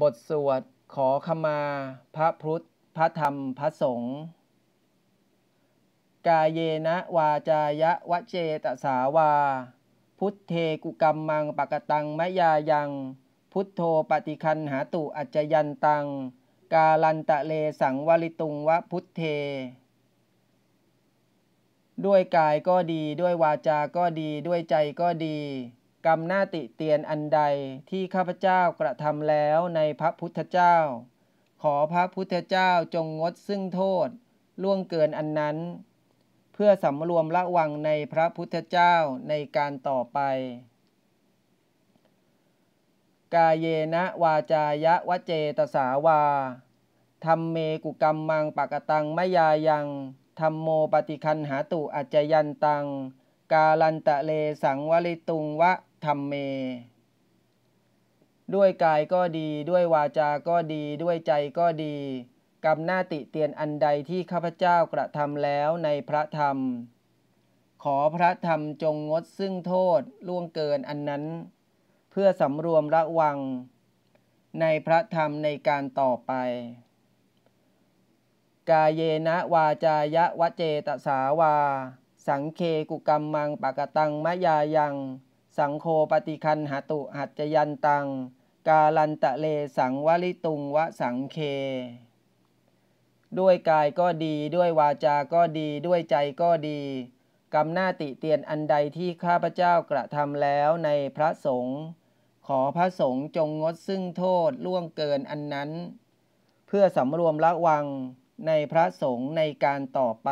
บทสวดขอขมา พระพุทธพระธรรมพระสงฆ์กาเยนะวาจายะวะเจตสาวาพุทเทกุกรรมมังปกตังมะยายังพุทโธปฏิคันหาตุอัจยันตัง กาลันตะเลสังวลิตุงวะพุทเทด้วยกายก็ดีด้วยวาจาก็ดีด้วยใจก็ดีกรรมหน้าติเตียนอันใดที่ข้าพเจ้ากระทำแล้วในพระพุทธเจ้า ขอพระพุทธเจ้าจงงดซึ่งโทษ ล่วงเกินอันนั้น เพื่อสำรวมระวังในพระพุทธเจ้าในการต่อไป กาเยนะวาจายะวะเจตสาวาธรรมเมกุกรรมมังปกตังมยายังธรรมโมปฏิคันหาตุอัจจยันตัง กาลันตะเลสังวลิตุงวะธรรมเม ด้วยกายก็ดีด้วยวาจาก็ดีด้วยใจก็ดีกรรมหน้าติเตียนอันใดที่ข้าพเจ้ากระทำแล้วในพระธรรม ขอพระธรรมจงงดซึ่งโทษล่วงเกินอันนั้น เพื่อสำรวมระวัง ในพระธรรมในการต่อไป กาเยนะวาจายะวะเจตสาวา สังเคกุกรรมมังปะกตังมะยายังสังโคปฏิคันหตุหัจยันตัง กาลันตะเลสังวลิตุงวะสังเคด้วยกายก็ดีด้วยวาจาก็ดีด้วยใจก็ดีกรรมหน้าติเตียนอันใดที่ข้าพเจ้ากระทำแล้วในพระสงฆ์ขอพระสงฆ์จงงดซึ่งโทษล่วงเกินอันนั้น เพื่อสำรวมระวังในพระสงฆ์ในการต่อไป